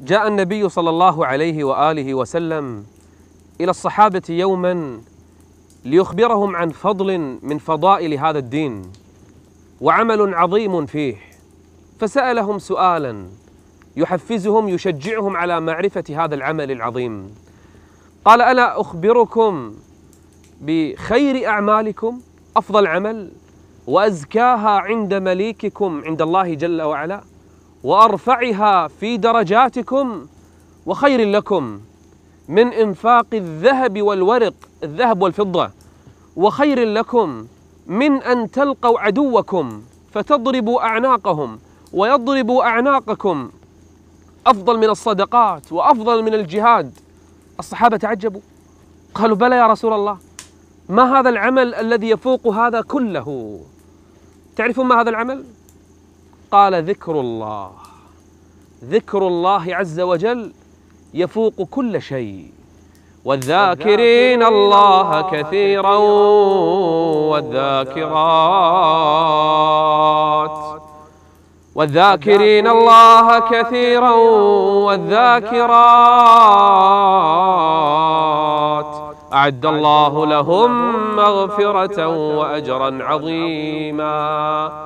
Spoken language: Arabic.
جاء النبي صلى الله عليه واله وسلم الى الصحابه يوما ليخبرهم عن فضل من فضائل هذا الدين وعمل عظيم فيه فسالهم سؤالا يحفزهم يشجعهم على معرفه هذا العمل العظيم قال الا اخبركم بخير اعمالكم افضل عمل وازكاها عند مليككم عند الله جل وعلا وارفعها في درجاتكم وخير لكم من انفاق الذهب والورق الذهب والفضه وخير لكم من ان تلقوا عدوكم فتضربوا اعناقهم ويضربوا اعناقكم افضل من الصدقات وافضل من الجهاد الصحابه تعجبوا قالوا بلى يا رسول الله ما هذا العمل الذي يفوق هذا كله تعرفون ما هذا العمل قال ذكر الله ذكر الله عز وجل يفوق كل شيء والذاكرين الله كثيرا والذاكرات والذاكرين الله كثيرا والذاكرات أعد الله لهم مغفرة وأجرا عظيما